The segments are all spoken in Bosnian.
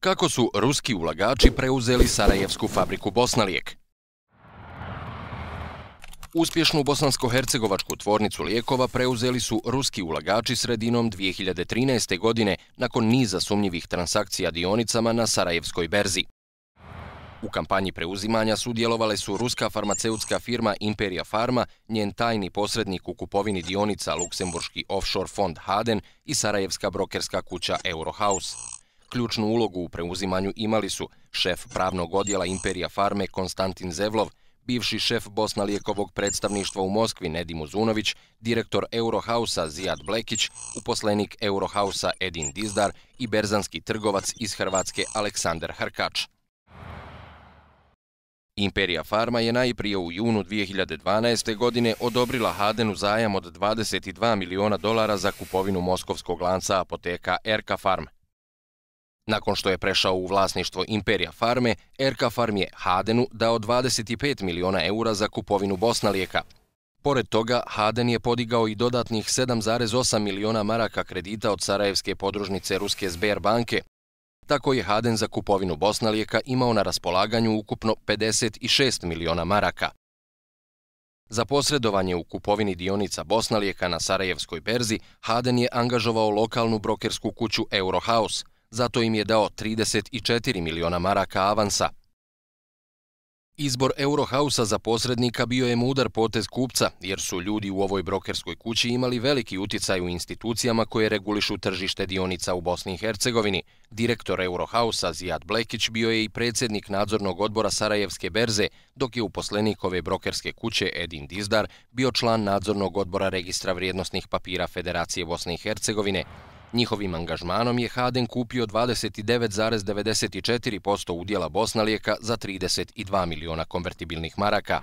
Kako su ruski ulagači preuzeli Sarajevsku fabriku Bosnalijek? Uspješnu bosansko-hercegovačku tvornicu lijekova preuzeli su ruski ulagači sredinom 2013. godine nakon niza sumnjivih transakcija dionicama na Sarajevskoj berzi. U kampanji preuzimanja sudjelovale su ruska farmaceutska firma Imperia Pharma, njen tajni posrednik u kupovini dionica Luksemburški offshore fond Haden i Sarajevska brokerska kuća Eurohouse. Ključnu ulogu u preuzimanju imali su šef pravnog odjela Imperija Farme Konstantin Zevlov, bivši šef Bosna Lijekovog predstavništva u Moskvi Nedim Uzunović, direktor Eurohausa Zijad Blekić, uposlenik Eurohausa Edin Dizdar i berzanski trgovac iz Hrvatske Aleksandar Harkač. Imperija Farma je najprije u junu 2012. godine odobrila Hadenu zajam od 22 miliona dolara za kupovinu moskovskog lanca apoteka Erka Farme. Nakon što je prešao u vlasništvo Imperija Farme, RK Farm je Hadenu dao 25 miliona eura za kupovinu Bosna lijeka. Pored toga, Haden je podigao i dodatnih 7,8 miliona maraka kredita od Sarajevske podružnice Ruske Sber banke. Tako je Haden za kupovinu Bosna lijeka imao na raspolaganju ukupno 56 miliona maraka. Za posredovanje u kupovini dionica Bosna lijeka na Sarajevskoj berzi, Haden je angažovao lokalnu brokersku kuću Eurohouse – zato im je dao 34 miliona maraka avansa. Izbor Eurohausa za posrednika bio je mudar potez kupca, jer su ljudi u ovoj brokerskoj kući imali veliki uticaj u institucijama koje regulišu tržište dionica u Bosni i Hercegovini. Direktor Eurohausa Zijad Blekić bio je i predsjednik nadzornog odbora Sarajevske berze, dok je uposlenik ove brokerske kuće Edin Dizdar bio član nadzornog odbora registra vrijednostnih papira Federacije Bosne i Hercegovine, Njihovim angažmanom je Haden kupio 29,94% udjela Bosna lijeka za 32 miliona konvertibilnih maraka.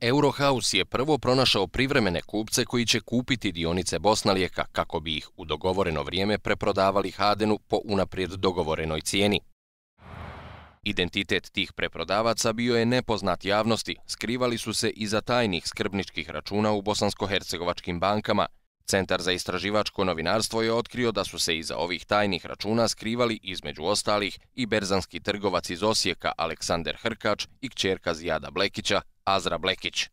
Eurohaus je prvo pronašao privremene kupce koji će kupiti dionice Bosna lijeka kako bi ih u dogovoreno vrijeme preprodavali Hadenu po unaprijed dogovorenoj cijeni. Identitet tih preprodavaca bio je nepoznat javnosti, skrivali su se iza tajnih skrbničkih računa u bosansko-hercegovačkim bankama, Centar za istraživačko novinarstvo je otkrio da su se iza ovih tajnih računa skrivali između ostalih i berzanski trgovac iz Osijeka Aleksander Hrkač i kćerka Zijada Blekića Azra Blekić.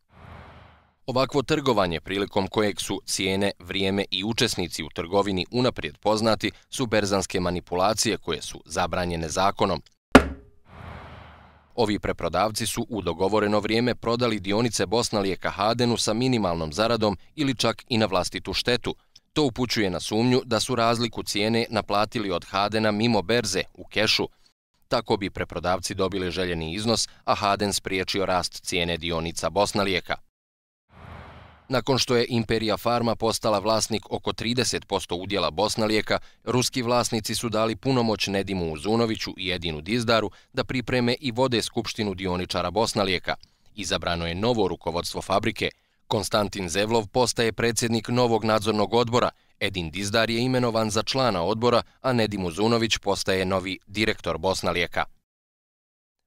Ovakvo trgovanje prilikom kojeg su cijene, vrijeme i učesnici u trgovini unaprijed poznati su berzanske manipulacije koje su zabranjene zakonom, Ovi preprodavci su u dogovoreno vrijeme prodali dionice Bosna Lijeka Hadenu sa minimalnom zaradom ili čak i na vlastitu štetu. To upućuje na sumnju da su razliku cijene naplatili od Hadena mimo berze, u kešu. Tako bi preprodavci dobili željeni iznos, a Haden spriječio rast cijene dionica Bosna Lijeka. Nakon što je Imperija Farma postala vlasnik oko 30% udjela Bosna lijeka, ruski vlasnici su dali punomoć Nedimu Uzunoviću i Edinu Dizdaru da pripreme i vode Skupštinu dioničara Bosna lijeka. Izabrano je novo rukovodstvo fabrike. Konstantin Zevlov postaje predsjednik novog nadzornog odbora. Edin Dizdar je imenovan za člana odbora, a Nedim Uzunović postaje novi direktor Bosna lijeka.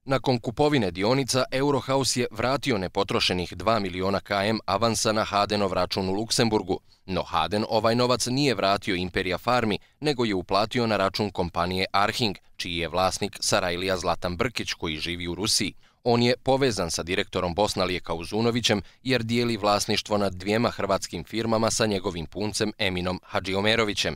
Nakon kupovine dionica, Eurohaus je vratio nepotrošenih 2 miliona KM avansa na Hadenov račun u Luksemburgu, no Haden ovaj novac nije vratio Imperia Farmi, nego je uplatio na račun kompanije Arhing, čiji je vlasnik Sarajlija Zlatan Brkić koji živi u Rusiji. On je povezan sa direktorom Bosnalije Uzunovićem jer dijeli vlasništvo nad dvijema hrvatskim firmama sa njegovim puncem Eminom Hadžiomerovićem.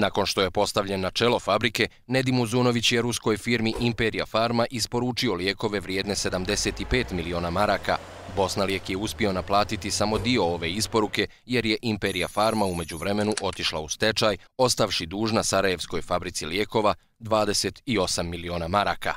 Nakon što je postavljen na čelo fabrike, Nedim Uzunović je ruskoj firmi Imperia Pharma isporučio lijekove vrijedne 75 miliona maraka. Bosna lijek je uspio naplatiti samo dio ove isporuke jer je Imperia Pharma umeđu vremenu otišla u stečaj, ostavši dužna Sarajevskoj fabrici lijekova 28 miliona maraka.